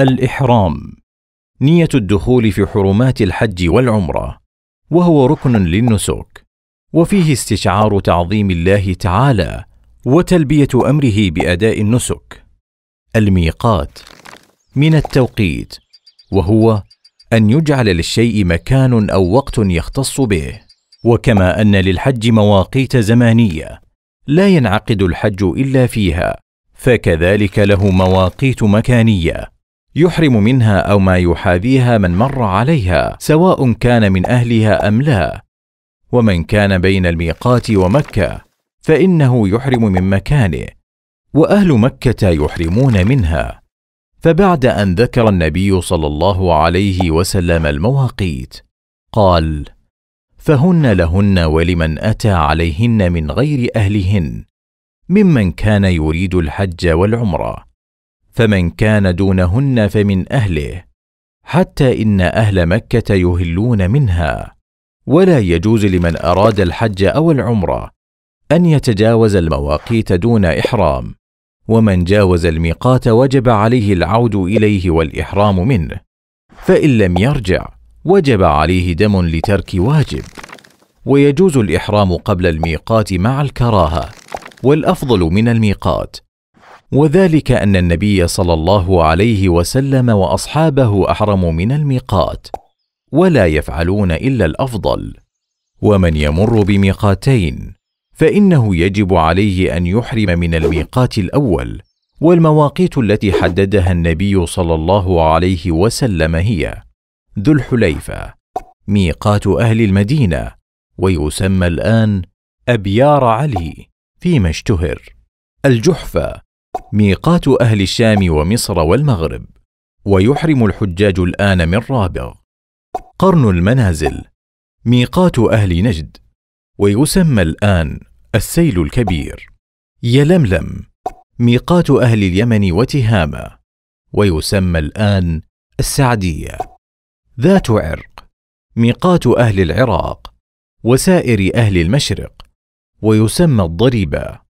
الإحرام نية الدخول في حرمات الحج والعمرة وهو ركن للنسك وفيه استشعار تعظيم الله تعالى وتلبية أمره بأداء النسك الميقات من التوقيت وهو أن يجعل للشيء مكان أو وقت يختص به وكما أن للحج مواقيت زمانية لا ينعقد الحج إلا فيها فكذلك له مواقيت مكانيه يحرم منها او ما يحاذيها من مر عليها سواء كان من اهلها ام لا ومن كان بين الميقات ومكه فانه يحرم من مكانه واهل مكه يحرمون منها فبعد ان ذكر النبي صلى الله عليه وسلم المواقيت قال فهن لهن ولمن اتى عليهن من غير اهلهن ممن كان يريد الحج والعمره فمن كان دونهن فمن اهله حتى ان اهل مكه يهلون منها ولا يجوز لمن اراد الحج او العمره ان يتجاوز المواقيت دون احرام ومن جاوز الميقات وجب عليه العود اليه والاحرام منه فان لم يرجع وجب عليه دم لترك واجب ويجوز الاحرام قبل الميقات مع الكراهه والافضل من الميقات وذلك ان النبي صلى الله عليه وسلم واصحابه احرموا من الميقات ولا يفعلون الا الافضل ومن يمر بميقاتين فانه يجب عليه ان يحرم من الميقات الاول والمواقيت التي حددها النبي صلى الله عليه وسلم هي ذو الحليفه ميقات اهل المدينه ويسمى الان ابيار علي فيما اشتهر الجحفه ميقات أهل الشام ومصر والمغرب ويحرم الحجاج الآن من رابغ قرن المنازل ميقات أهل نجد ويسمى الآن السيل الكبير يلملم ميقات أهل اليمن وتهامة ويسمى الآن السعدية ذات عرق ميقات أهل العراق وسائر أهل المشرق ويسمى الضريبة